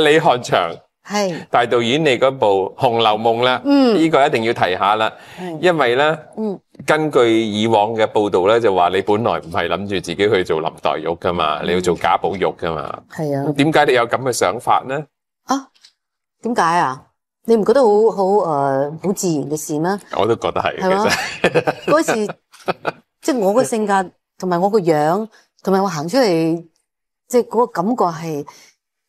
李汉祥系大导演，你嗰部《红楼梦》啦，呢个一定要提下啦，因为咧，根据以往嘅报道咧，就话你本来唔系谂住自己去做林黛玉噶嘛，你要做贾宝玉噶嘛，系啊？点解你有咁嘅想法呢？啊，点解啊？你唔觉得好好诶，好自然嘅事咩？我都觉得系，系嘛？嗰时即系我个性格，同埋我个样，同埋我行出嚟，即系嗰个感觉系。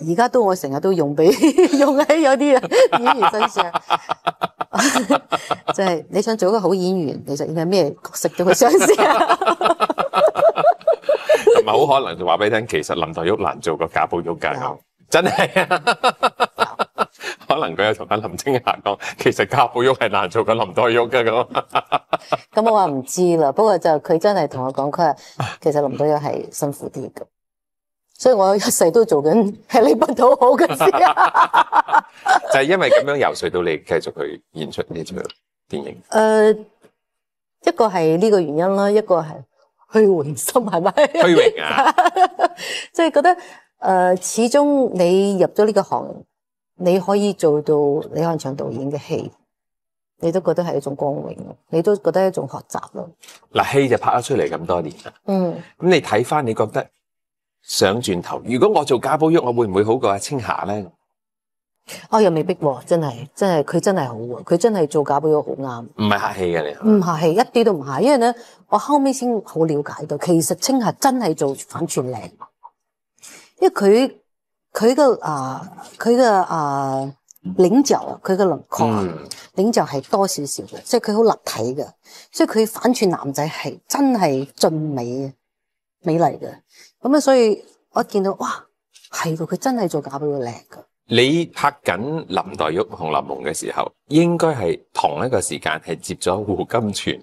而家都我成日都用俾 用喺有啲 演员身上，即系你想做一个好演员，其实该咩角色都会尝试啊？埋好可能就话俾听，其实林黛玉难做个贾宝玉噶，真系啊！可能佢有同阿林青霞讲，其实贾宝玉系难做过林黛玉噶咁。咁我话唔知啦，不过就佢真系同我讲，佢话其实林黛玉系辛苦啲噶。所以我一世都做紧系你不讨好嘅事，就系因为咁样游说到你继续去演出呢出电影。诶，一个系呢个原因啦，一个系虚荣心，系咪？虚荣啊，即系觉得诶，始终你入咗呢个行，你可以做到李汉祥导演嘅戏，你都觉得系一种光荣，你都觉得一种学习咯。嗱，戏就拍咗出嚟咁多年啦，嗯，咁你睇翻，你觉得？想转头，如果我做假保玉，我会唔会好过阿青霞咧？哦，又未必喎，真系真系，佢真系好喎，佢真系做假保玉好啱。唔系客气嘅你，唔客气，一啲都唔系，因为咧，我后尾先好了解到，其实青霞真系做反串靓，因为佢佢嘅啊，佢嘅啊，领袖啊，佢嘅轮廓啊，领袖系多少少嘅，即系佢好立体嘅，所以佢反串男仔系真系俊美嘅。美丽嘅，咁啊，所以我见到哇，系嘅，佢真系做假表好靓噶。你拍紧林黛玉《同林梦》嘅时候，应该系同一个时间系接咗胡金铨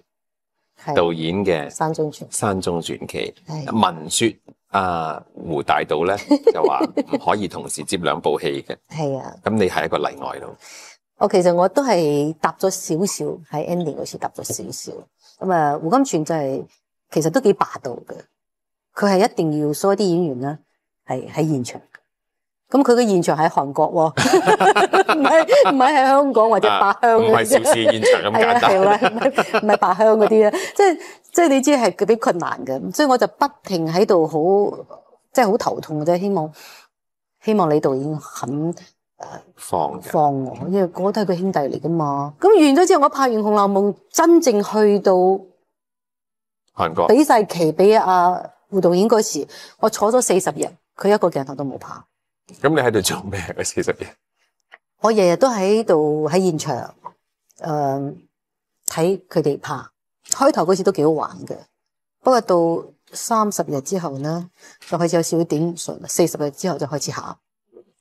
导演嘅《山中传》《山中传奇》。文说啊，胡大导咧 就话可以同时接两部戏嘅。系啊，咁你系一个例外咯。我其实我都系搭咗少少喺 Andy 嗰次搭咗少少，咁啊，胡金铨就系其实都几霸道嘅。佢系一定要所有啲演员啦，系喺现场。咁佢嘅现场喺韩国，唔系唔系喺香港或者白鄉唔系小事，现场咁简单，唔系白鄉嗰啲啊，即系即系你知系几啲困难嘅，所以我就不停喺度好，即系好头痛嘅啫。希望希望你导演肯诶放放我，因为嗰都系佢兄弟嚟噶嘛。咁完咗之后，我拍完《红楼梦》，真正去到韩国，俾晒期俾阿。互动演嗰时，我坐咗四十日，佢一个镜头都冇拍。咁你喺度做咩啊？嗰四十日？我日日都喺度喺现场，诶，睇佢哋拍。开头嗰次都几好玩嘅，不过到三十日之后咧，就开始有少少顶唔顺。四十日之后就开始喊。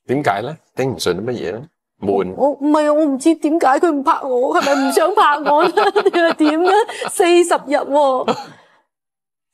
点解咧？顶唔顺啲乜嘢咧？闷。我唔系啊，我唔知点解佢唔拍我，系咪唔想拍我咧？定系点咧？四十日喎。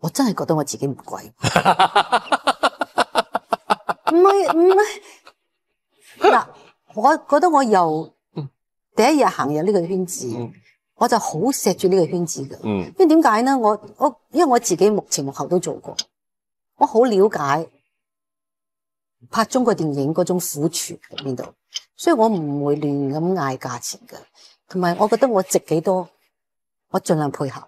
我真系觉得我自己唔贵，唔系唔系 嗱，我觉得我又第一日行入呢个圈子，我就好锡住呢个圈子嘅，因为点解呢？我我因为我自己目前幕后都做过，我好了解拍中国电影嗰种苦处喺边度，所以我唔会乱咁嗌价钱嘅，同埋我觉得我值几多，我尽量配合。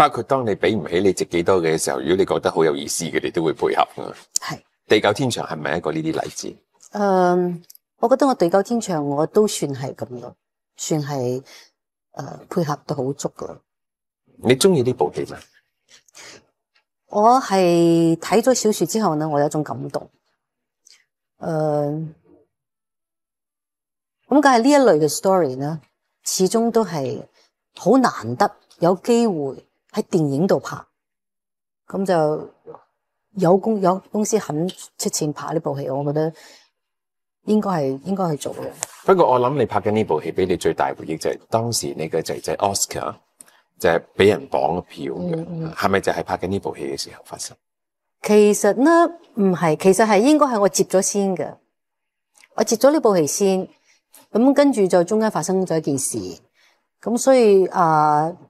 包括当你俾唔起你值几多嘅时候，如果你觉得好有意思嘅，你都会配合噶。系地久天长系咪一个呢啲例子？诶，我觉得我地久天长我都算系咁咯，算系诶配合得好足噶。你中意呢部剧咩？我系睇咗小说之后呢，我有一种感动。诶，咁梗系呢一类嘅 story 呢，始终都系好难得有机会。喺电影度拍，咁就有公有公司肯出钱拍呢部戏，我觉得应该系应该去做嘅。不过我谂你拍紧呢部戏，俾你最大回忆就系当时你嘅 Oscar 就系俾人绑票票，系咪就系拍紧呢部戏嘅时候发生？其实呢唔系，其实系应该系我接咗先嘅，我接咗呢部戏先，咁跟住就中间发生咗一件事，咁所以啊。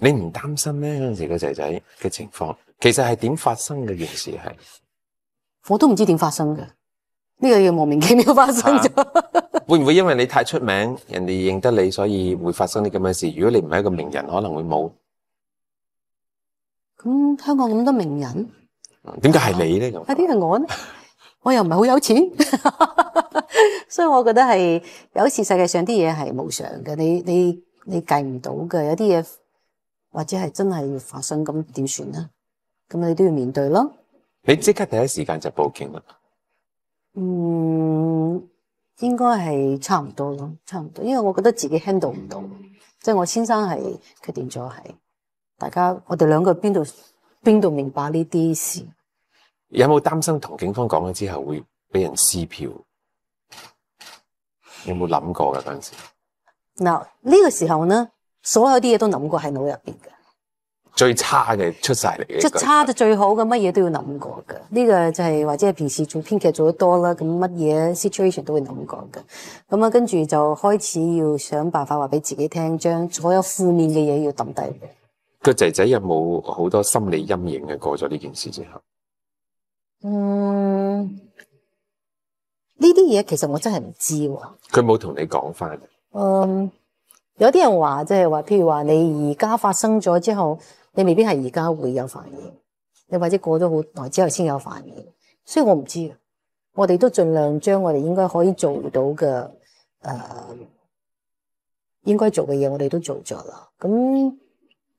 你唔担心咧？嗰阵时个仔仔嘅情况，其实系点发生嘅？件事系我都唔知点发生嘅呢个嘢莫名其妙发生咗。会唔会因为你太出名，人哋认得你，所以会发生啲咁嘅事？如果你唔系一个名人，可能会冇。咁香港咁多名人，点解系你咧？快啲系我咧，我又唔系好有钱，所以我觉得系有时世界上啲嘢系无常嘅，你你你计唔到嘅，有啲嘢。或者系真系要发生咁点算呢？咁你都要面对咯。你即刻第一时间就报警啦。嗯，应该系差唔多咯，差唔多。因为我觉得自己 handle 唔到，即系我先生系决定咗系大家，我哋两个边度边度明白呢啲事。有冇担心同警方讲咗之后会俾人撕票？有冇谂过噶嗰阵时？嗱呢个时候呢？所有啲嘢都谂过喺脑入边嘅，最差嘅出晒嚟嘅，差到最好嘅乜嘢都要谂过嘅。呢个就系或者系平时做编剧做得多啦，咁乜嘢 situation 都会谂过嘅。咁啊，跟住就开始要想办法话俾自己听，将所有负面嘅嘢要抌低。个仔仔有冇好多心理阴影嘅？过咗呢件事之后，嗯，呢啲嘢其实我真系唔知。佢冇同你讲翻。嗯。有啲人话即系话，譬如话你而家发生咗之后，你未必系而家会有反应，你或者过咗好耐之后先有反应。所以我唔知我哋都尽量将我哋应该可以做到嘅诶，应该做嘅嘢我哋都做咗啦。咁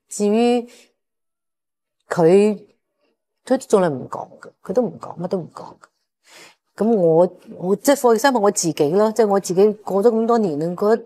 至于佢都尽量唔讲嘅，佢都唔讲，乜都唔讲咁我我即系放心我自己咯，即系我自己过咗咁多年啦，觉得。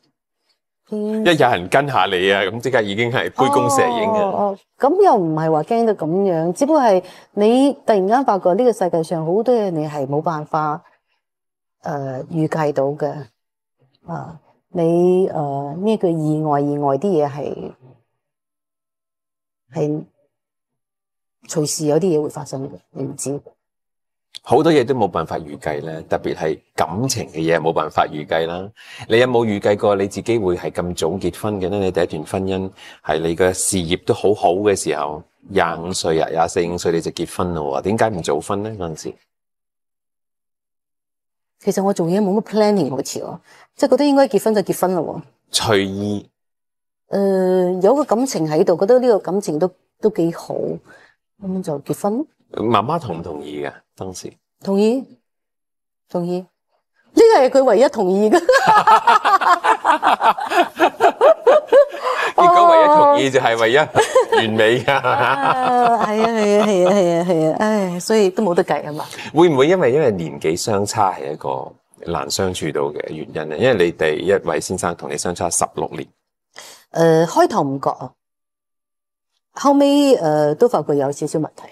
一有人跟下你啊，咁即刻已经系杯弓蛇影嘅。咁又唔系话惊到咁样，只不过系你突然间发觉呢个世界上好多嘢你系冇办法诶预计到嘅。啊，你诶咩叫意外？意外啲嘢系系随时有啲嘢会发生嘅，你唔知。好多嘢都冇办法预计咧，特别系感情嘅嘢冇办法预计啦。你有冇预计过你自己会系咁早结婚嘅咧？你第一段婚姻系你嘅事业都好好嘅时候，廿五岁啊，廿四五岁你就结婚咯？点解唔早婚咧？嗰阵时，其实我做嘢冇乜 planing n 好似，即系觉得应该结婚就结婚咯，随意。诶，有个感情喺度，觉得呢个感情都都几好，咁就结婚咯。妈妈同唔同意嘅当时？同意，同意，呢个系佢唯一同意嘅。结果唯一同意就系唯一完美 啊！系啊，系啊，系啊，系啊，系啊，唉，所以都冇得计啊嘛。会唔会因为因为年纪相差系一个难相处到嘅原因咧？因为你哋一位先生同你相差十六年，诶，开头唔觉啊，后尾诶都发觉有少少问题。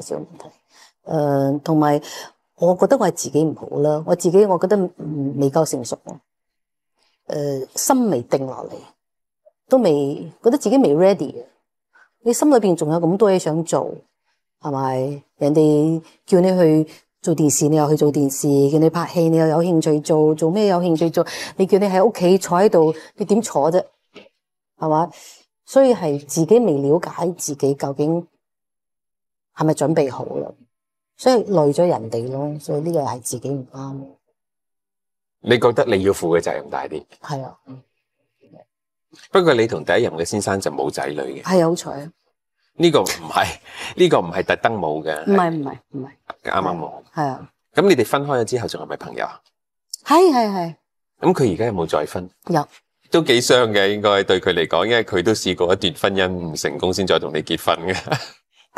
少问题，诶，同埋我觉得我系自己唔好啦，我自己我觉得未够成熟，诶，心未定落嚟，都未觉得自己未 ready 你心里边仲有咁多嘢想做，系咪？人哋叫你去做电视，你又去做电视；叫你拍戏，你又有兴趣做；做咩有兴趣做？你叫你喺屋企坐喺度，你点坐啫？系嘛？所以系自己未了解自己究竟。系咪準備好啦？所以累咗人哋咯，所以呢個係自己唔啱。你覺得你要負嘅責任大啲？係啊，不過你同第一任嘅先生就冇仔女嘅，係好彩啊。呢個唔係呢個唔係特登冇嘅，唔係唔係唔系，啱啱冇。係啊，咁你哋分開咗之後，仲係咪朋友？係係係。咁佢而家有冇再婚？有，都幾傷嘅，應該對佢嚟講，因為佢都試過一段婚姻唔成功，先再同你結婚嘅。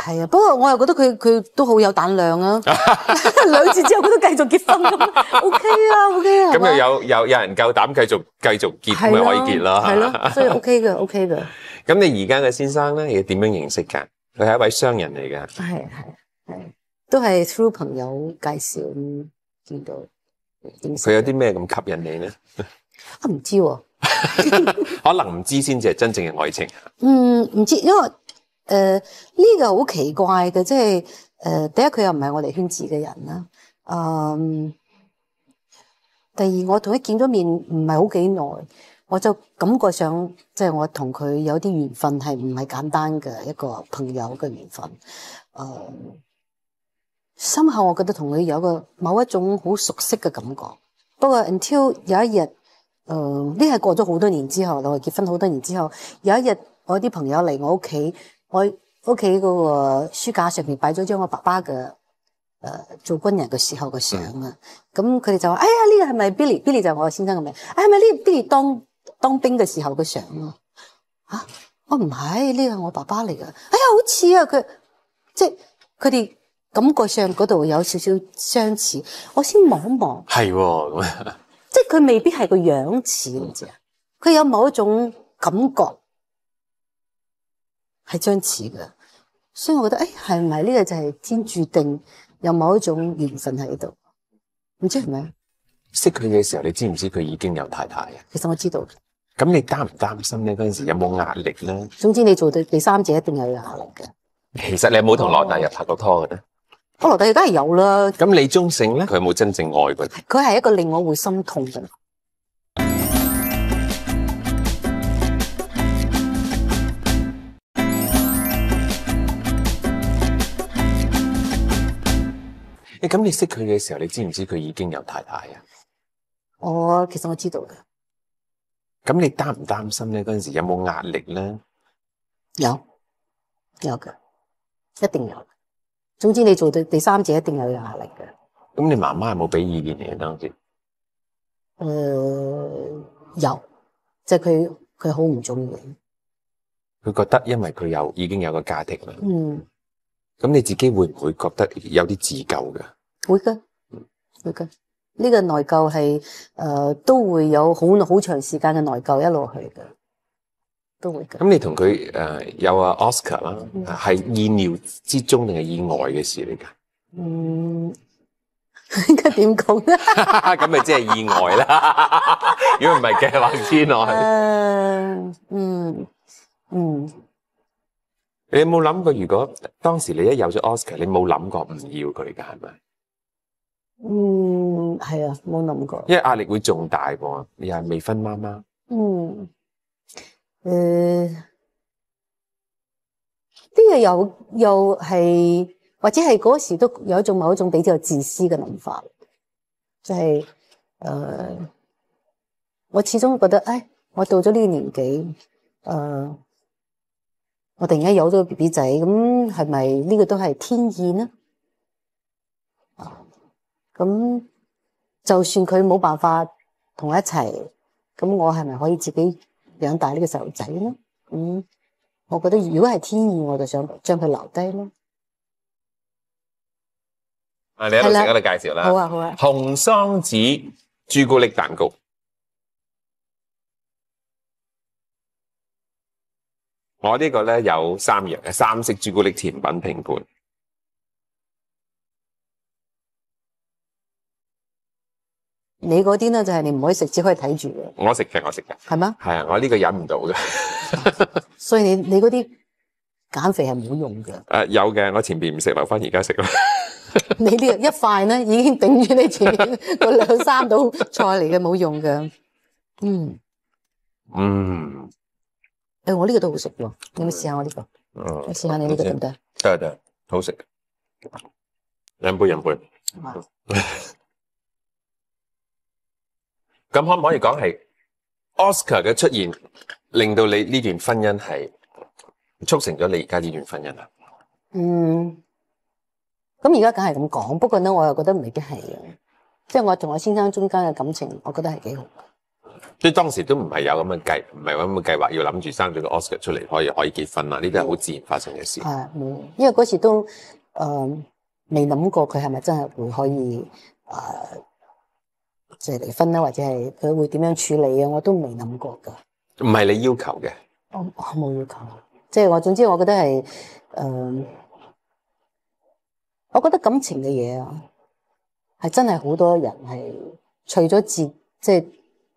系啊，不过我又觉得佢佢都好有胆量啊。两 次之后佢都继续结婚咁，OK 啊，OK。啊。咁又有有有人够胆继续继续结咪可以结啦，系咯，所以 OK 嘅，OK 嘅。咁你而家嘅先生咧，要点样认识噶？佢系一位商人嚟噶，系系系，都系 through 朋友介绍见到佢有啲咩咁吸引你咧？啊唔知，可能唔知先至系真正嘅爱情。嗯，唔知，因为。诶，呢个好奇怪嘅，即系诶，第一佢又唔系我哋圈子嘅人啦。诶，第二我同佢见咗面唔系好几耐，我就感觉上即系我同佢有啲缘分系唔系简单嘅一个朋友嘅缘分。诶，深后我觉得同佢有个某一种好熟悉嘅感觉。不过 until 有一日，诶，呢系过咗好多年之后，我结婚好多年之后，有一日我啲朋友嚟我屋企。我屋企嗰个书架上面摆咗张我爸爸嘅诶，做军人嘅时候嘅相啊。咁佢哋就话：，哎呀，呢个系咪 Billy？Billy 就系我先生嘅名。哎，系咪呢 Billy 当当兵嘅时候嘅相啊？啊，我唔系，呢个我爸爸嚟噶。哎呀，好似啊，佢即系佢哋感觉上嗰度有少少相似，我先望一望。系喎，咁即系佢未必系个样似知啊？佢有某一种感觉。系相似嘅，所以我觉得诶，系咪呢个就系天注定有某一种缘分喺度？唔知系咪啊？识佢嘅时候，你知唔知佢已经有太太啊？其实我知道。咁你担唔担心咧？嗰阵时有冇压力咧？总之你做第三者一定有压力嘅。其实你有冇同罗大日拍过拖嘅咧？我罗大而梗系有啦。咁李宗盛咧，佢有冇真正爱过？佢系一个令我会心痛嘅。诶，咁你识佢嘅时候，你知唔知佢已经有太太啊？我其实我知道嘅。咁你担唔担心咧？嗰阵时有冇压力咧？有，有嘅，一定有。总之你做对第三者一定有有压力嘅。咁你妈妈有冇俾意见你嘅。当时？诶，有，就佢佢好唔中意。佢觉得因为佢有已经有个家庭啦。嗯。咁你自己会唔会觉得有啲自救噶？会噶，会噶。呢个内疚系诶都会有好好长时间嘅内疚一路去嘅，都会噶。咁你同佢诶有阿 Oscar 啦，系意料之中定系意外嘅事嚟噶？嗯，应该点讲咧？咁咪即系意外啦，如果唔系计划先落去！嗯，嗯。你有冇谂过？如果当时你一有咗 Oscar，你冇谂过唔要佢噶，系咪？嗯，系啊，冇谂过。因为压力会仲大喎，又系未婚妈妈。嗯，诶，啲嘢又又系，或者系嗰时都有一种某一种比较自私嘅谂法，就系诶，我始终觉得，诶，我到咗呢个年纪，诶。我突然间有咗个 B B 仔，咁系咪呢个都系天意呢？啊，咁就算佢冇办法同我一齐，咁我系咪可以自己养大呢个细路仔呢？咁我觉得如果系天意，我就想将佢留低咯。啊，你喺度自己嚟介绍啦。好啊，好啊。红桑子朱古力蛋糕。我呢个咧有三样，三色朱古力甜品拼盘。你嗰啲咧就系你唔可以食，只可以睇住嘅。我食嘅，我食嘅。系咩？系啊，我呢个忍唔到嘅。所以你你嗰啲减肥系冇用嘅。诶，有嘅，我前边唔食留翻，而家食咯。你呢一块咧已经顶住你前嗰两 三道菜嚟嘅，冇用嘅。嗯嗯。诶，我呢个都好食喎，你咪试下我呢个，嗯，试下你呢个得唔得？得得，好食，两杯饮杯。咁可唔可以讲系 Oscar 嘅出现，令到你呢段婚姻系促成咗你而家呢段婚姻啊？嗯，咁而家梗系咁讲，不过咧我又觉得未必系嘅，即系我同我先生中间嘅感情，我觉得系几好。即系当时都唔系有咁嘅计，唔系咁嘅计划，要谂住生咗个 c a r 出嚟可以可以结婚啊！呢啲系好自然发生嘅事。系，因为嗰时都诶未谂过佢系咪真系会可以诶即系离婚咧，或者系佢会点样处理啊？我都未谂过噶。唔系你要求嘅，我我冇要求，即系我总之我觉得系诶，我觉得感情嘅嘢啊，系真系好多人系除咗自即系。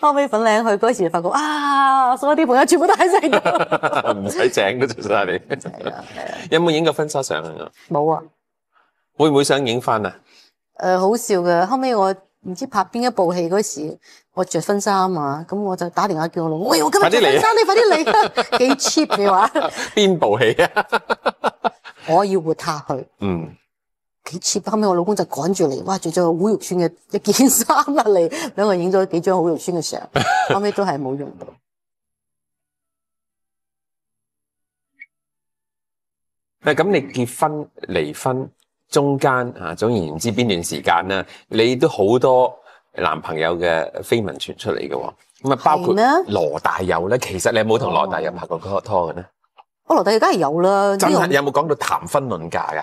后 尾粉岭去嗰时发觉啊，所有啲朋友全部都喺晒个，唔使整都做晒你。系啊系啊，有冇影过婚纱相啊？冇啊。会唔会想影翻啊？诶，好笑嘅，后尾我唔知拍边一部戏嗰时，我着婚纱啊嘛，咁我就打电话叫我老公，喂，我今日婚纱你快啲嚟啊，几 cheap 你话？边部戏啊？我要活他去。嗯。几次，后尾我老公就赶住嚟，哇！住咗好肉酸嘅一件衫嚟，两个影咗几张好肉酸嘅相，后尾都系冇用到。诶，咁你结婚、离婚中间啊，总而言之边段时间咧，你都好多男朋友嘅绯闻传出嚟嘅，咁啊包括罗大佑咧，其实你有冇同罗大佑拍过拖拖嘅咧？我罗大佑梗系有啦，真有冇讲到谈婚论嫁噶？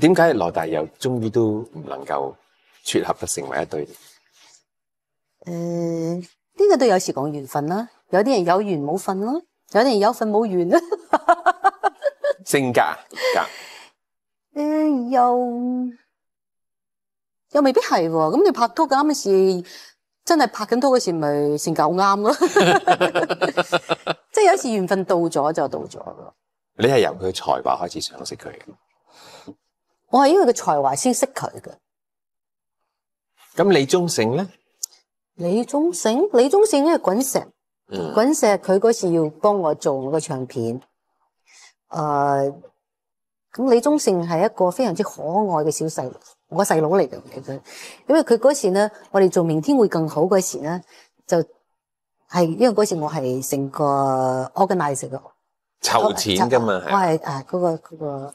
点解罗大佑终于都唔能够撮合成为一对？诶，呢个都有时讲缘分啦，有啲人有缘冇份咯，有啲人有份冇缘啦。性格格诶，又又未必系咁。你拍拖嘅啱嘅事，真系拍紧拖嘅时，咪性格好啱咯。即系有时缘分到咗就到咗咯。你系由佢才华开始赏识佢。我系因为佢才华先识佢嘅。咁李宗盛咧？李宗盛，李宗盛因为滚石，滚石佢嗰时要帮我做个唱片。诶，咁李宗盛系一个非常之可爱嘅小细，我细佬嚟嘅。其实，因为佢嗰时呢，我哋做明天会更好嗰时呢，就系因为嗰时我系成个 o r g a n i z e r 嘅，筹钱噶嘛，我系诶嗰个嗰个。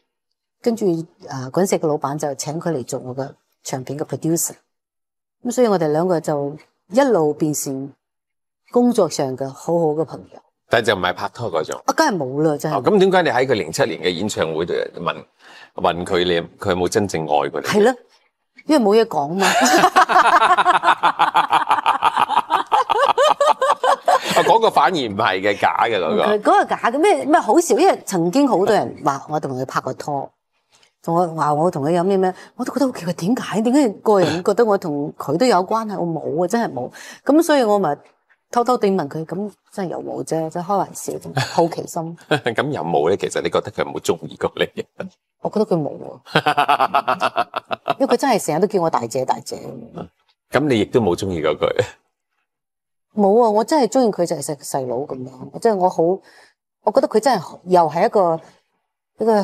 跟住，啊，滚石嘅老板就请佢嚟做我嘅唱片嘅 producer。咁所以，我哋两个就一路变成工作上嘅好好嘅朋友。但系就唔系拍拖嗰种。啊，梗系冇啦，真系。咁点解你喺佢零七年嘅演唱会度问问佢你佢有冇真正爱过你？系咯，因为冇嘢讲嘛。啊，嗰个反而唔系嘅，假嘅嗰个。嗰个假嘅咩咩好少，因为曾经好多人话我同佢拍过拖。同我话我同佢有咩咩，我都觉得好奇怪，点解？点解个人觉得我同佢都有关系，我冇啊，真系冇。咁所以我咪偷偷地问佢，咁真系又冇啫，即系开玩笑，好奇心。咁有冇咧？其实你觉得佢有冇中意过你？我觉得佢冇，因为佢真系成日都叫我大姐大姐。咁你亦都冇中意过佢？冇啊！我真系中意佢就系细细佬咁样，即系我好，我觉得佢真系又系一个一个。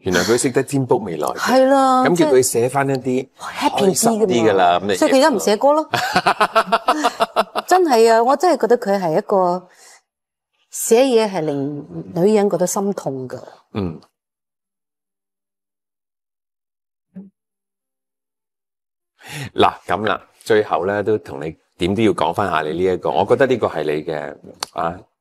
原来佢识得占卜未来，系啦，咁叫佢写翻一啲，happy 啲噶啦，咁你，所以佢而家唔写歌咯，真系啊，我真系觉得佢系一个写嘢系令女人觉得心痛噶。嗯，嗱咁啦，最后咧都同你点都要讲翻下你呢一个，我觉得呢个系你嘅啊。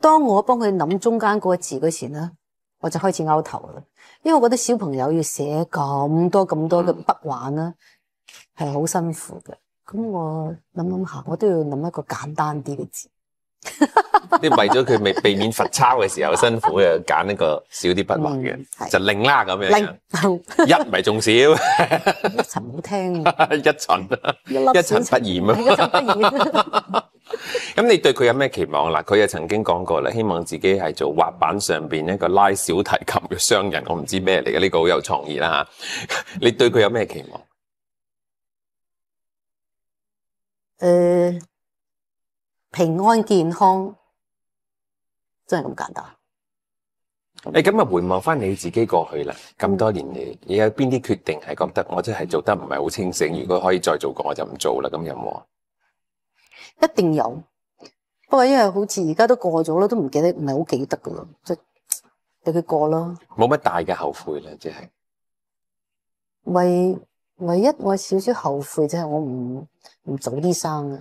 当我帮佢谂中间嗰个字嗰时咧，我就开始拗头啦。因为我觉得小朋友要写咁多咁多嘅笔画咧，系好辛苦嘅。咁我谂谂下，我都要谂一个简单啲嘅字。你 为咗佢未避免罚抄嘅时候辛苦，又拣一个少啲笔画嘅，就另啦咁样。一咪仲少 一层好听，一层一粒不染啊！咁你对佢有咩期望嗱？佢又曾经讲过咧，希望自己系做滑板上边一个拉小提琴嘅商人，我唔知咩嚟嘅呢个好有创意啦吓。你对佢有咩期望？诶，平安健康真系咁简单。你咁啊，回望翻你自己过去啦，咁多年嚟，你有边啲决定系觉得我真系做得唔系好清醒？如果可以再做过，我就唔做啦。咁有冇啊？一定有，不过因为好似而家都过咗啦，都唔记得，唔系好记得噶啦，就俾佢过啦。冇乜大嘅后悔啦，即系唯唯一我少少后悔，即系我唔唔早啲生啊，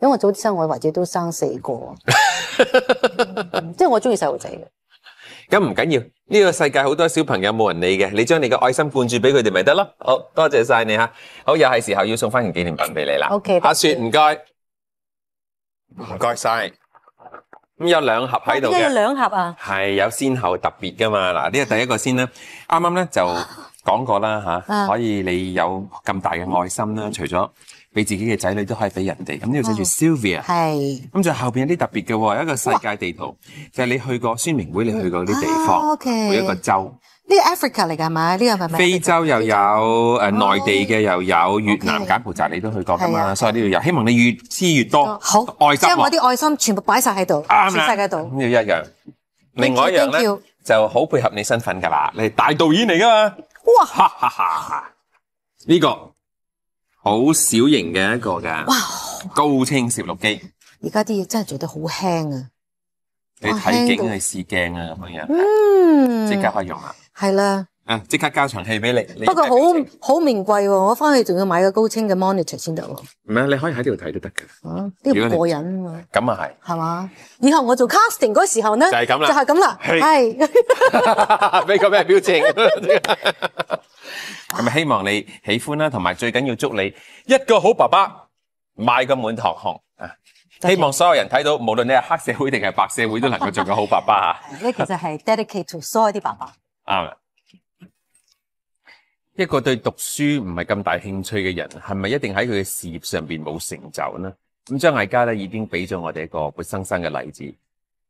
因为我早啲生，我或者都生四个，即系我中意细路仔嘅。咁唔紧要，呢个世界好多小朋友冇人理嘅，你将你嘅爱心灌注俾佢哋，咪得咯。好多谢晒你吓，好又系时候要送翻件纪念品俾你啦。O K，阿雪唔该。唔该晒，咁有两盒喺度嘅，有两盒啊，系有先后特别噶嘛嗱，呢个第一个先啦，啱啱咧就讲过啦吓，可以你有咁大嘅爱心啦，除咗俾自己嘅仔女，都可以俾人哋，咁呢度写住 Sylvia，系，咁就后边有啲特别嘅，一个世界地图，就系你去过宣明会，你去过啲地方，每一个州。呢个 Africa 嚟噶係咪？呢个系咪？非洲又有誒內地嘅又有越南柬埔寨你都去过噶嘛？所以呢度有，希望你越知越多。好，爱心，将我啲愛心全部擺晒喺度，全世界度咁要一樣。另外一樣咧就好配合你身份㗎啦，你係大導演嚟㗎嘛？哇！呢個好小型嘅一個㗎，高清攝錄機。而家啲嘢真係做得好輕啊！你睇景係試鏡啊咁樣，嗯，即刻可以用啦。系啦，啊，即刻交场戏俾你。不过好好名贵喎，我翻去仲要买个高清嘅 monitor 先得喎。唔系，你可以喺呢度睇都得噶。啊，呢个过瘾啊嘛。咁啊系。系嘛，以后我做 casting 嗰时候呢，就系咁啦，就系咁啦，系。俾个咩表情？咁希望你喜欢啦，同埋最紧要祝你一个好爸爸，买个满堂红啊！希望所有人睇到，无论你系黑社会定系白社会，都能够做个好爸爸啊！呢其实系 dedicate to 所有啲爸爸。啱啦，一个对读书唔系咁大兴趣嘅人，系咪一定喺佢嘅事业上边冇成就呢？咁张艾嘉咧已经俾咗我哋一个活生生嘅例子，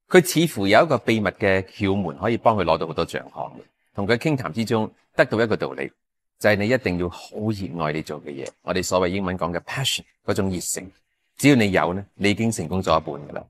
佢似乎有一个秘密嘅窍门可以帮佢攞到好多奖项同佢倾谈之中，得到一个道理，就系你一定要好热爱你做嘅嘢。我哋所谓英文讲嘅 passion，嗰种热诚，只要你有呢，你已经成功咗一半噶啦。